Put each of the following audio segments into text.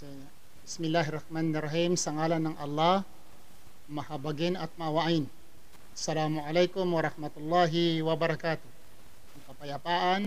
So, Bismillahirrahmanirrahim. Sa ngalan ng Allah, mahabagin at mawain. Assalamualaikum warahmatullahi wabarakatuh. Ang kapayapaan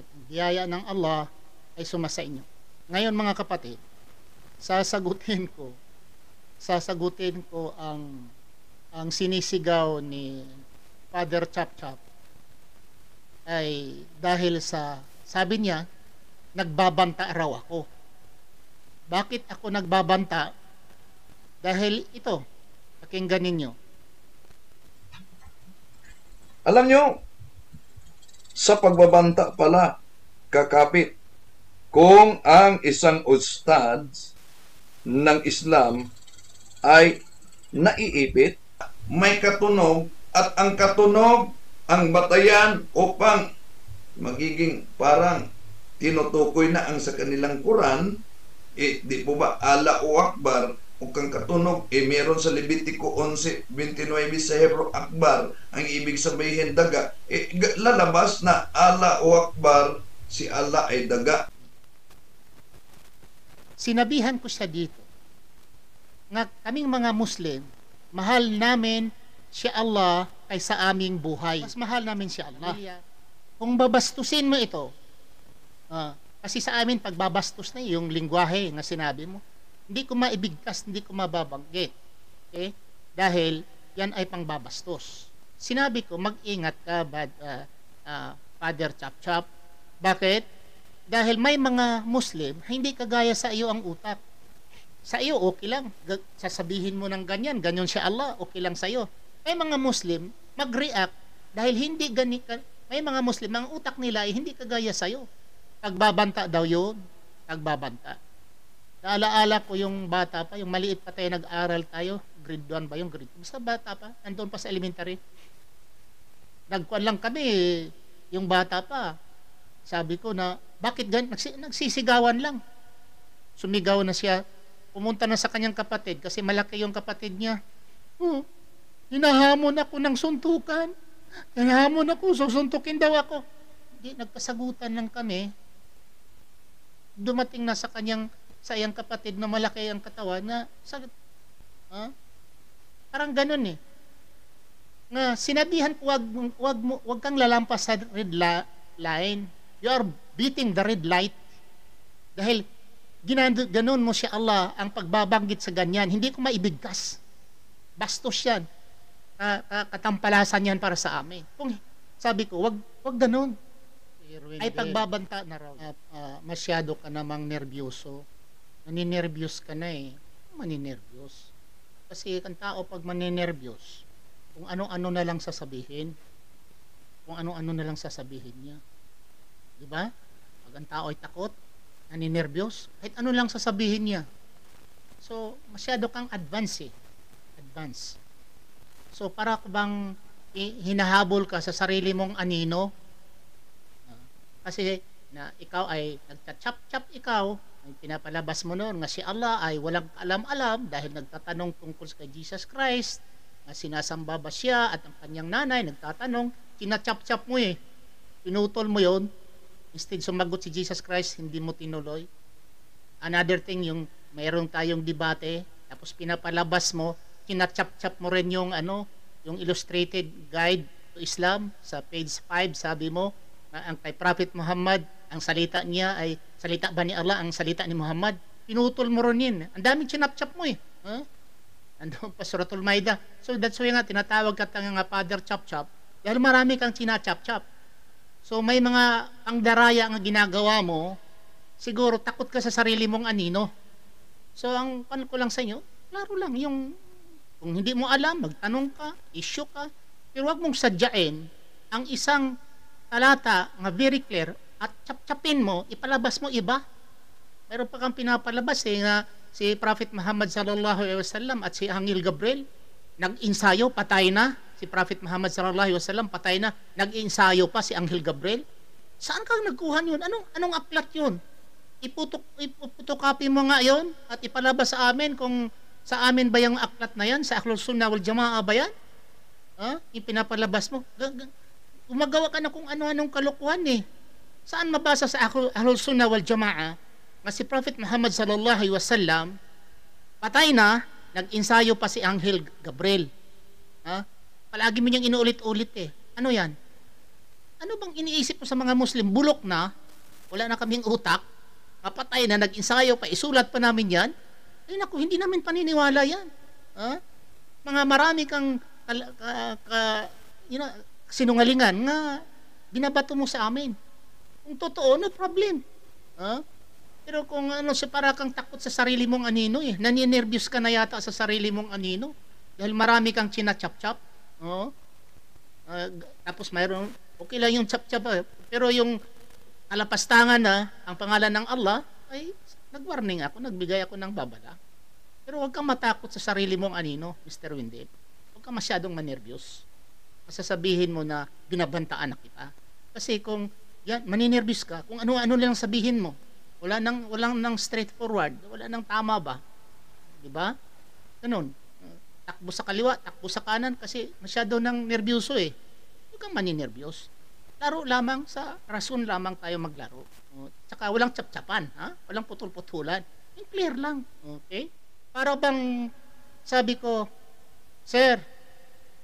at biyaya ng Allah ay sumasa inyo. Ngayon mga kapatid, sasagutin ko sasagutin ko ang ang sinisigaw ni Father Chap Chap ay dahil sa sabi niya nagbabanta raw ako. Bakit ako nagbabanta? Dahil ito, pakinggan ninyo. Alam nyo, sa pagbabanta pala, kakapit, kung ang isang ustad ng Islam ay naiipit, may katunog at ang katunog ang batayan upang magiging parang tinutukoy na ang sa kanilang Quran eh, di po ba ala o akbar o kang katunog eh meron sa Levitico 11.29 sa Hebro akbar ang ibig sabihin daga eh lalabas na ala o akbar si ala ay daga sinabihan ko siya dito na kaming mga Muslim mahal namin si Allah ay sa aming buhay mas mahal namin si Allah kung babastusin mo ito ah, uh, kasi sa amin, pagbabastos na yung lingwahe na sinabi mo, hindi ko maibigkas, hindi ko mababanggit. Okay? Dahil yan ay pangbabastos. Sinabi ko, mag-ingat ka, bad, uh, uh, Father Chap Chap. Bakit? Dahil may mga Muslim, hindi kagaya sa iyo ang utak. Sa iyo, okay lang. sasabihin mo ng ganyan, ganyan siya Allah, okay lang sa iyo. May mga Muslim, mag-react dahil hindi gani ka, may mga Muslim, ang utak nila ay hindi kagaya sa iyo Nagbabanta daw yun. Nagbabanta. Naalaala ko yung bata pa, yung maliit pa tayo, nag-aral tayo. Grade 1 ba yung grade 2? Basta bata pa, nandoon pa sa elementary. Nagkuhan lang kami, yung bata pa. Sabi ko na, bakit ganyan? nagsisigawan lang. Sumigaw na siya. Pumunta na sa kanyang kapatid kasi malaki yung kapatid niya. Hmm, hinahamon ako ng suntukan. Hinahamon ako, susuntukin daw ako. Hindi, nagkasagutan lang kami dumating na sa kanyang sa iyang kapatid na malaki ang katawan na sagot, ha? Huh? Parang ganun eh. Na sinabihan, wag, wag, mo wag kang lalampas sa red la, line. You are beating the red light. Dahil ginando, ganun mo si Allah ang pagbabanggit sa ganyan. Hindi ko maibigkas. Bastos yan. Ka, ah, ka, ah, katampalasan yan para sa amin. Kung sabi ko, wag, wag ganun. Irwin ay pagbabanta na raw. Uh, uh, masyado ka namang nervyoso. Naninervyos ka na eh. Maninervyos. Kasi ang tao pag maninervyos, kung ano-ano na lang sasabihin, kung ano-ano na lang sasabihin niya. Di ba? Pag ang tao ay takot, naninervyos, kahit ano lang sasabihin niya. So, masyado kang advance eh. Advance. So, para ka bang hinahabol ka sa sarili mong anino, kasi na ikaw ay nagta-chap-chap ikaw, ang pinapalabas mo noon nga si Allah ay walang alam-alam dahil nagtatanong tungkol kay Jesus Christ, na sinasamba ba siya at ang kanyang nanay nagtatanong, kinachap-chap mo eh. Pinutol mo yon Instead sumagot si Jesus Christ, hindi mo tinuloy. Another thing, yung mayroon tayong debate, tapos pinapalabas mo, kinachap-chap mo rin yung ano, yung illustrated guide to Islam sa page 5, sabi mo, Ah, ang kay Prophet Muhammad, ang salita niya ay salita ba ni Allah, ang salita ni Muhammad, pinutol mo ron yun. Ang daming chinapchap mo eh. Huh? Ando pa Suratul Maida. So that's why nga tinatawag ka tanga nga Father chap-chap. dahil marami kang chinachap chap So may mga pangdaraya ang ginagawa mo, siguro takot ka sa sarili mong anino. So ang pan ko lang sa inyo, klaro lang yung kung hindi mo alam, magtanong ka, issue ka, pero wag mong sadyain ang isang talata nga very clear at chapchapin mo, ipalabas mo iba. Meron pa kang pinapalabas eh nga si Prophet Muhammad sallallahu alaihi wasallam at si Angel Gabriel nag-insayo patay na si Prophet Muhammad sallallahu alaihi wasallam patay na nag-insayo pa si Angel Gabriel. Saan kang nagkuha yun? Anong anong aklat yun? Iputok iputokapi mo nga yon at ipalabas sa amin kung sa amin ba yung aklat na yan? Sa Ahlul Sunnah wal Jamaa ba yan? Ha? Huh? Ipinapalabas mo gumagawa ka na kung ano-anong kalokohan eh. Saan mabasa sa Ahlul Sunnah wal Jama'a na si Prophet Muhammad sallallahu alaihi wasallam patay na, nag-insayo pa si Angel Gabriel. Ha? Palagi mo niyang inuulit-ulit eh. Ano yan? Ano bang iniisip mo sa mga Muslim? Bulok na, wala na kaming utak, mapatay na, nag-insayo pa, isulat pa namin yan. Ay naku, hindi namin paniniwala yan. Ha? Mga marami kang ka, ka, ka, you know, sinungalingan nga binabato mo sa amin. Kung totoo, no problem. Ha? Huh? Pero kung ano, si para kang takot sa sarili mong anino eh. Naninervyos ka na yata sa sarili mong anino. Dahil marami kang chinachap-chap. Oo. Uh, ah, tapos mayroon, okay lang yung chap-chap. Eh. Pero yung alapastangan na ah, ang pangalan ng Allah, ay nag-warning ako, nagbigay ako ng babala. Pero huwag kang matakot sa sarili mong anino, Mr. Windel. Huwag kang masyadong manervyos sasabihin mo na binabantaan na kita. Kasi kung yan, maninervis ka, kung ano-ano lang sabihin mo, wala nang, wala nang straightforward, wala nang tama ba? Di ba? Ganun. Takbo sa kaliwa, takbo sa kanan kasi masyado nang nervyoso eh. Huwag kang maninervyos. Laro lamang sa rason lamang tayo maglaro. O, tsaka walang chapchapan, ha? Walang putol-putulan. Yung clear lang. Okay? Para bang sabi ko, Sir,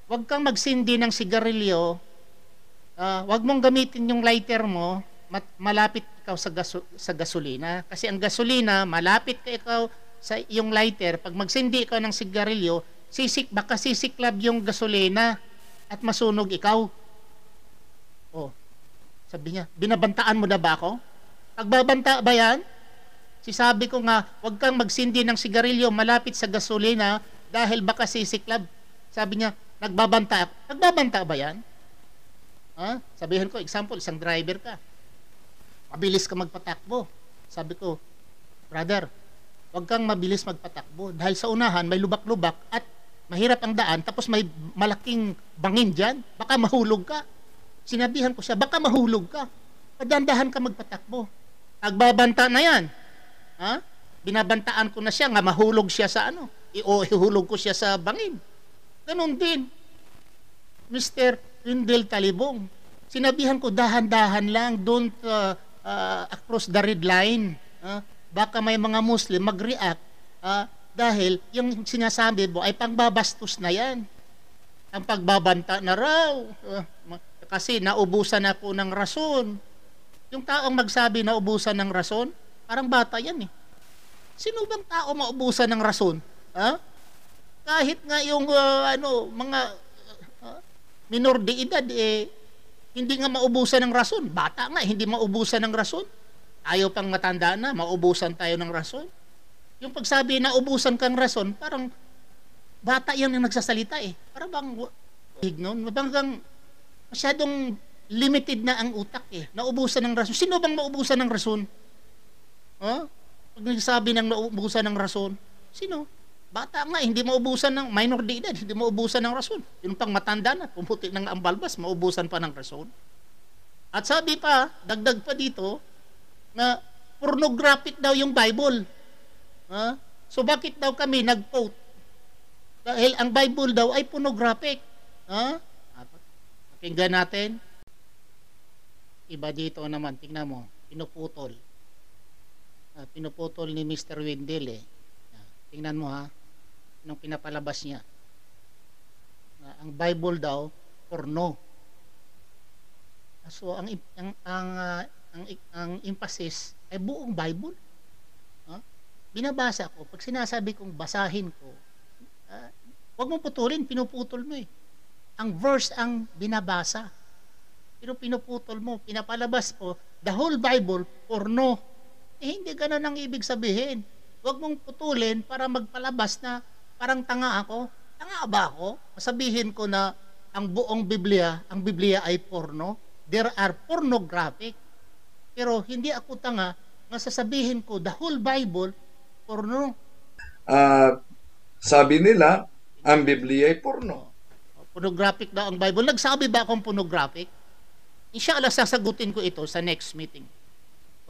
Huwag kang magsindi ng sigarilyo. Uh, huwag mong gamitin yung lighter mo mat- malapit ikaw sa, gaso- sa gasolina. Kasi ang gasolina, malapit ka ikaw sa iyong lighter. Pag magsindi ikaw ng sigarilyo, sisik, baka sisiklab yung gasolina at masunog ikaw. Oh, sabi niya, binabantaan mo na ba ako? Pagbabanta ba yan? Sisabi ko nga, huwag kang magsindi ng sigarilyo malapit sa gasolina dahil baka sisiklab. Sabi niya, Nagbabanta. Nagbabanta ba yan? Ha? Sabihin ko, example, isang driver ka. Mabilis ka magpatakbo. Sabi ko, brother, huwag kang mabilis magpatakbo. Dahil sa unahan, may lubak-lubak at mahirap ang daan, tapos may malaking bangin dyan, baka mahulog ka. Sinabihan ko siya, baka mahulog ka. Padandahan ka magpatakbo. Nagbabanta na yan. Ha? Binabantaan ko na siya nga mahulog siya sa ano. Ihulog ko siya sa bangin. Ganon din. Mr. Wendell Talibong, sinabihan ko dahan-dahan lang, don't uh, uh, across the red line. Uh, baka may mga Muslim mag-react uh, dahil yung sinasabi mo ay pangbabastos na yan. Ang pagbabanta na raw. Uh, kasi naubusan ako ng rason. Yung taong magsabi na ubusan ng rason, parang bata yan eh. Sino bang tao maubusan ng rason? Ha? Huh? kahit nga yung uh, ano mga uh, minor de edad eh hindi nga maubusan ng rason. Bata nga hindi maubusan ng rason. Ayaw pang matanda na, maubusan tayo ng rason. Yung pagsabi na ubusan kang rason, parang bata yan ang nagsasalita eh. Parang bang ignon, banggang masyadong limited na ang utak eh. Naubusan ng rason. Sino bang maubusan ng rason? Huh? Pag nagsabi ng naubusan ng rason, sino? Bata nga, hindi maubusan ng minor de edad, hindi maubusan ng rason. Yung pang matanda na, pumuti ng ambalbas, maubusan pa ng rason. At sabi pa, dagdag pa dito, na pornographic daw yung Bible. Ha? So bakit daw kami nag-quote? Dahil ang Bible daw ay pornographic. Ha? Pakinggan natin. Iba dito naman, tingnan mo, pinuputol. Uh, pinuputol ni Mr. Wendell eh. Tingnan mo ha nung pinapalabas niya. Na ang Bible daw porno. So ang ang ang, uh, ang, ang emphasis ay buong Bible. Huh? Binabasa ko, pag sinasabi kong basahin ko, uh, ah, wag mo putulin, pinuputol mo eh. Ang verse ang binabasa. Pero pinuputol mo, pinapalabas po, the whole Bible, porno. Eh, hindi ganun ang ibig sabihin. Huwag mong putulin para magpalabas na parang tanga ako. Tanga ba ako? Sabihin ko na ang buong Biblia, ang Biblia ay porno. There are pornographic. Pero hindi ako tanga na sasabihin ko the whole Bible porno. Uh, sabi nila, ang Biblia ay porno. Oh, pornographic daw ang Bible. Nagsabi ba akong pornographic? Inshallah, sasagutin ko ito sa next meeting.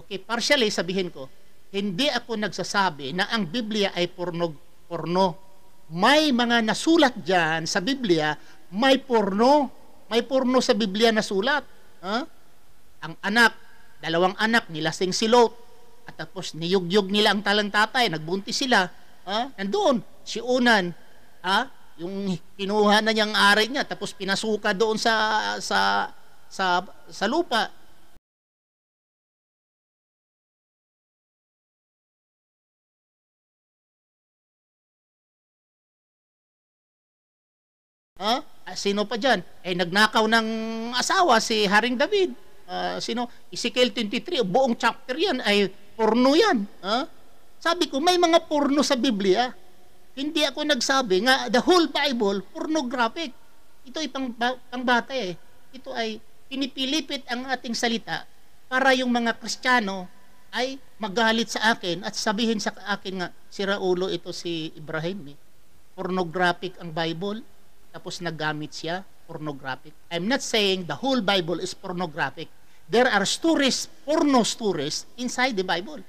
Okay, partially sabihin ko, hindi ako nagsasabi na ang Biblia ay porno, porno may mga nasulat dyan sa Biblia, may porno. May porno sa Biblia na sulat. Huh? Ang anak, dalawang anak, nilasing si Lot. At tapos niyugyog nila ang talang tatay, nagbuntis sila. Huh? Nandoon, si Unan, ha? Huh? yung kinuha na niyang ari niya tapos pinasuka doon sa sa sa sa lupa sino pa dyan? Eh, nagnakaw ng asawa si Haring David. Uh, sino? Ezekiel 23, buong chapter yan ay porno yan. Huh? Sabi ko, may mga porno sa Biblia. Hindi ako nagsabi nga the whole Bible pornographic. Ito ay pang, pang bata eh. Ito ay pinipilipit ang ating salita para yung mga Kristiyano ay magalit sa akin at sabihin sa akin nga, si Raulo ito si Ibrahim eh. Pornographic ang Bible tapos nagamit siya pornographic. I'm not saying the whole Bible is pornographic. There are stories, porno stories inside the Bible.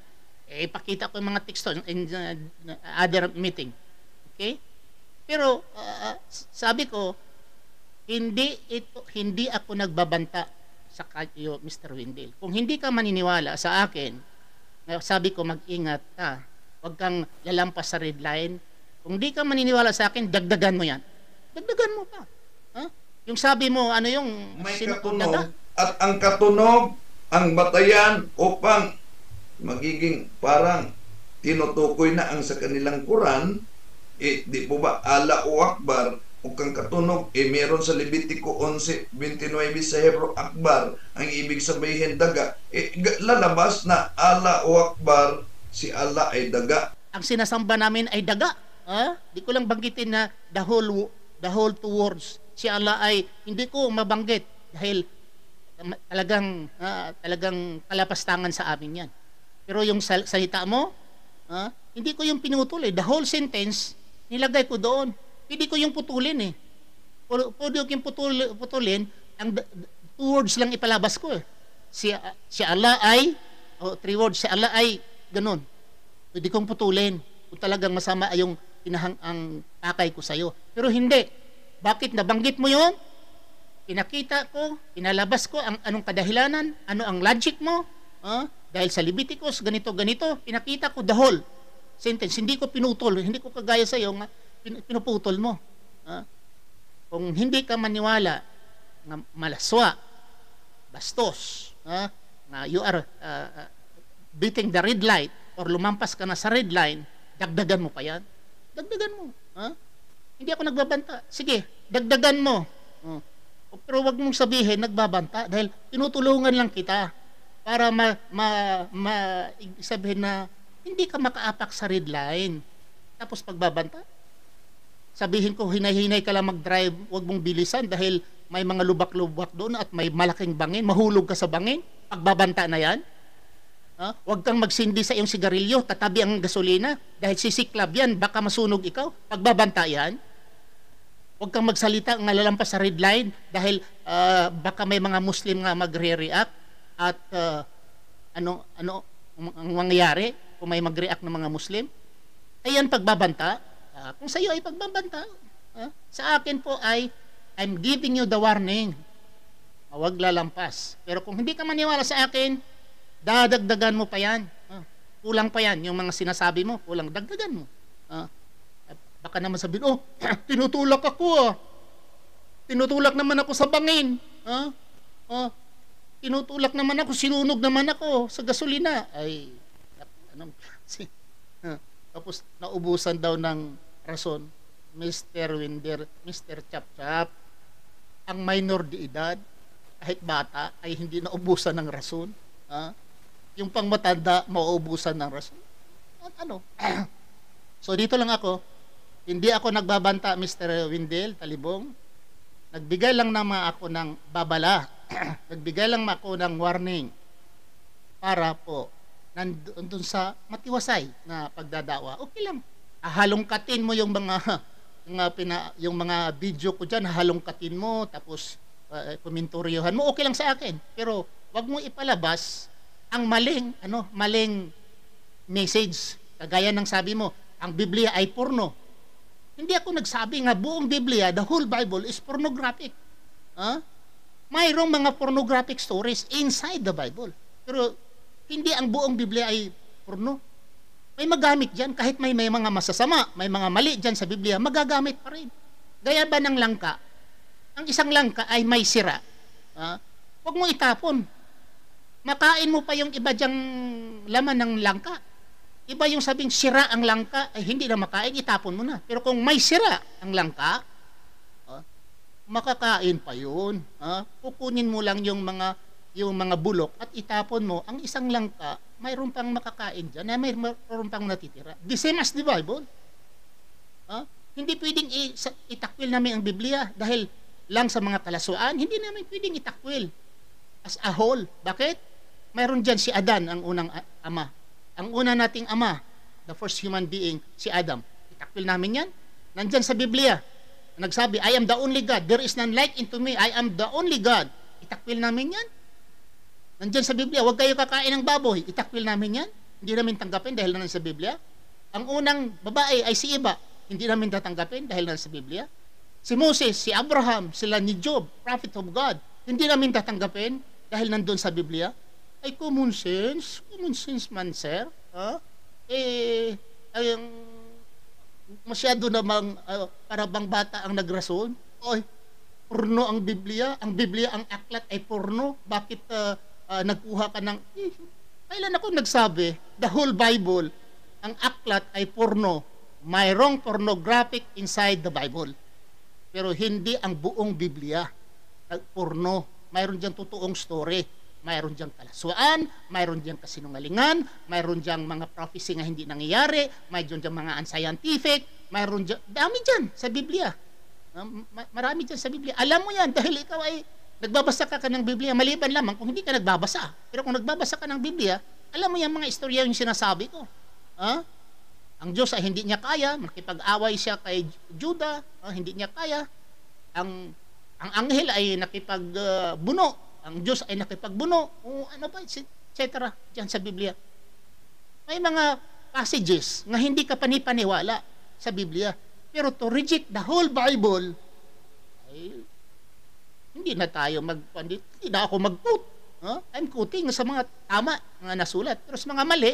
Eh, ipakita ko yung mga teksto in uh, uh, other meeting. Okay? Pero uh, uh, sabi ko hindi ito hindi ako nagbabanta sa kayo Mr. Windel. Kung hindi ka maniniwala sa akin, sabi ko mag-ingat ka. Huwag kang lalampas sa red line. Kung hindi ka maniniwala sa akin, dagdagan mo 'yan. Dagdagan mo pa. Ha? Yung sabi mo, ano yung... May katunog. Nada? At ang katunog, ang batayan upang magiging parang tinutukoy na ang sa kanilang Quran, eh, di po ba ala o akbar o kang katunog, eh meron sa Levitico 11, 29 sa Hebrew akbar, ang ibig sabihin daga, eh lalabas na ala o akbar, si Allah ay daga. Ang sinasamba namin ay daga. Ha? Di ko lang banggitin na the whole the whole two words. Si Allah ay hindi ko mabanggit dahil talagang uh, talagang kalapastangan sa amin yan. Pero yung sal- salita mo, uh, hindi ko yung pinutol eh. The whole sentence, nilagay ko doon. hindi ko yung putulin eh. Pwede ko yung putul- putulin, ang two words lang ipalabas ko eh. Si, uh, si Allah ay, o oh, three words, si Allah ay ganun. Pwede kong putulin kung talagang masama ay yung pinahang ang pakay ko sa iyo. Pero hindi. Bakit nabanggit mo 'yon? Pinakita ko, pinalabas ko ang anong kadahilanan, ano ang logic mo. Huh? Dahil sa Leviticus, ganito, ganito, pinakita ko the whole sentence. Hindi ko pinutol, hindi ko kagaya sa iyo nga pinuputol mo. Huh? Kung hindi ka maniwala nga malaswa, bastos, huh? na you are uh, uh, beating the red light or lumampas ka na sa red line, dagdagan mo pa yan. Dagdagan mo. Ha? Hindi ako nagbabanta. Sige, dagdagan mo. Oh. Pero wag mong sabihin nagbabanta dahil tinutulungan lang kita para ma, ma, ma sabihin na hindi ka makaapak sa red line. Tapos pagbabanta, sabihin ko hinahinay ka lang mag-drive, wag mong bilisan dahil may mga lubak-lubak doon at may malaking bangin, mahulog ka sa bangin, pagbabanta na yan. Huh? Huwag kang magsindi sa iyong sigarilyo, tatabi ang gasolina, dahil sisiklab yan, baka masunog ikaw, pagbabantayan. Huwag kang magsalita ng alalampas sa red line, dahil uh, baka may mga Muslim nga magre-react at uh, ano, ano ang mangyayari kung may mag-react ng mga Muslim. Ayan pagbabanta. Uh, kung sa iyo ay pagbabanta, uh, sa akin po ay I'm giving you the warning. Huwag lalampas. Pero kung hindi ka maniwala sa akin, Dadagdagan mo pa yan. Uh, kulang pa yan. Yung mga sinasabi mo, kulang. Dagdagan mo. Uh, baka naman sabihin, oh, tinutulak ako ah. Tinutulak naman ako sa bangin. Ah, ah, tinutulak naman ako, sinunog naman ako sa gasolina. Ay, anong si, Ah, tapos naubusan daw ng rason, Mr. Winder, Mr. Chap Chap, ang minor de edad, kahit bata, ay hindi naubusan ng rason. Ah, yung pangmatanda mauubusan ng At Ano? so dito lang ako. Hindi ako nagbabanta, Mr. Windel, talibong. Nagbigay lang naman ako ng babala. Nagbigay lang ako ng warning para po nandun sa matiwasay na pagdadawa. Okay lang. Halongkatin mo yung mga yung, pina, yung mga video ko diyan, halongkatin mo tapos uh, eh, eh, komentoryohan mo. Okay lang sa akin. Pero wag mo ipalabas ang maling, ano, maling message. Kagaya ng sabi mo, ang Biblia ay porno. Hindi ako nagsabi nga buong Biblia, the whole Bible is pornographic. Huh? Mayroong mga pornographic stories inside the Bible. Pero hindi ang buong Biblia ay porno. May magamit dyan, kahit may, may mga masasama, may mga mali dyan sa Biblia, magagamit pa rin. Gaya ba ng langka? Ang isang langka ay may sira. Huh? Huwag mo itapon Makain mo pa yung iba diyang laman ng langka. Iba yung sabing sira ang langka, ay hindi na makain, itapon mo na. Pero kung may sira ang langka, ah, makakain pa yun. Ah, kukunin mo lang yung mga yung mga bulok at itapon mo ang isang langka, mayroon pang makakain dyan, na mayroon pang natitira. The same as the Bible. Ah, hindi pwedeng itakwil namin ang Biblia dahil lang sa mga kalasuan, hindi namin pwedeng itakwil as a whole. Bakit? meron dyan si Adan, ang unang ama. Ang una nating ama, the first human being, si Adam. Itakwil namin yan. Nandyan sa Biblia. Nagsabi, I am the only God. There is none like into me. I am the only God. Itakwil namin yan. Nandyan sa Biblia, huwag kayo kakain ng baboy. Itakwil namin yan. Hindi namin tanggapin dahil naman sa Biblia. Ang unang babae ay si Iba. Hindi namin tatanggapin dahil naman sa Biblia. Si Moses, si Abraham, sila ni Job, prophet of God. Hindi namin tatanggapin dahil nandun sa Biblia ay common sense. Common sense man, sir. Huh? Eh, ay, masyado namang uh, ah, para bang bata ang nagrason. Oy, porno ang Biblia. Ang Biblia, ang aklat ay porno. Bakit uh, uh, nagkuha ka ng... Eh, kailan ako nagsabi? The whole Bible, ang aklat ay porno. Mayroong pornographic inside the Bible. Pero hindi ang buong Biblia. Porno. Mayroon diyang totoong story mayroon diyang kalaswaan, mayroon diyang kasinungalingan, mayroon diyang mga prophecy nga hindi nangyayari, mayroon diyang mga unscientific, mayroon diyang, dami dyan sa Biblia. Ah, marami dyan sa Biblia. Alam mo yan dahil ikaw ay nagbabasa ka, ka ng Biblia, maliban lamang kung hindi ka nagbabasa. Pero kung nagbabasa ka ng Biblia, alam mo yung mga istorya yung sinasabi ko. Ha? Ah, ang Diyos ay hindi niya kaya, makipag away siya kay Juda, uh, hindi niya kaya. Ang ang anghel ay nakipagbuno uh, ang Diyos ay nakipagbuno, o ano ba, etc. Diyan sa Biblia. May mga passages na hindi ka panipaniwala sa Biblia. Pero to reject the whole Bible, ay, hindi na tayo magpandit, hindi na ako mag-quote. Huh? I'm quoting sa mga tama na nasulat. Pero sa mga mali,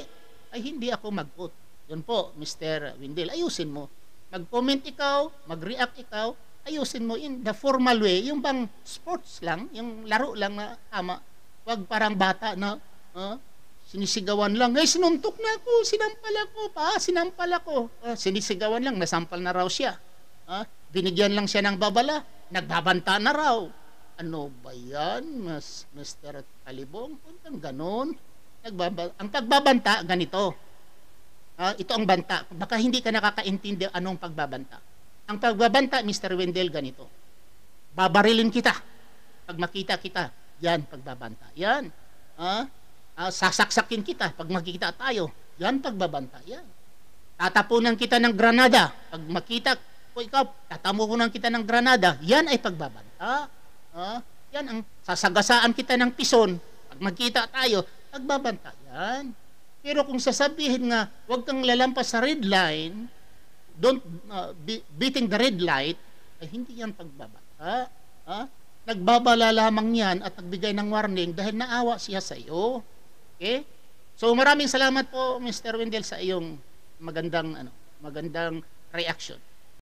ay hindi ako mag-quote. Yun po, Mr. Windel, ayusin mo. Mag-comment ikaw, mag-react ikaw, ayusin mo in the formal way, yung bang sports lang, yung laro lang na tama, wag parang bata na uh, sinisigawan lang, ay eh, sinuntok na ako, sinampal ako, pa, sinampal ako. Uh, sinisigawan lang, nasampal na raw siya. Uh, binigyan lang siya ng babala, nagbabanta na raw. Ano ba yan, Mr. Talibong? Puntang ganon. Nagbaba- ang pagbabanta, ganito. Uh, ito ang banta. Baka hindi ka nakakaintindi anong pagbabanta ang pagbabanta, Mr. Wendell, ganito. Babarilin kita. Pag makita kita, yan pagbabanta. Yan. Ah, ah, sasaksakin kita pag makita tayo. Yan pagbabanta. Yan. Tatapunan kita ng granada. Pag makita ko ikaw, tatamunan kita ng granada. Yan ay pagbabanta. Ah, yan ang sasagasaan kita ng pison. Pag makita tayo, pagbabanta. Yan. Pero kung sasabihin nga, huwag kang lalampas sa red line, don't uh, be, beating the red light, ay hindi yan pagbabata. Ha? Nagbabala lamang yan at nagbigay ng warning dahil naawa siya sa iyo. Okay? So maraming salamat po Mr. Wendell sa iyong magandang ano, magandang reaction.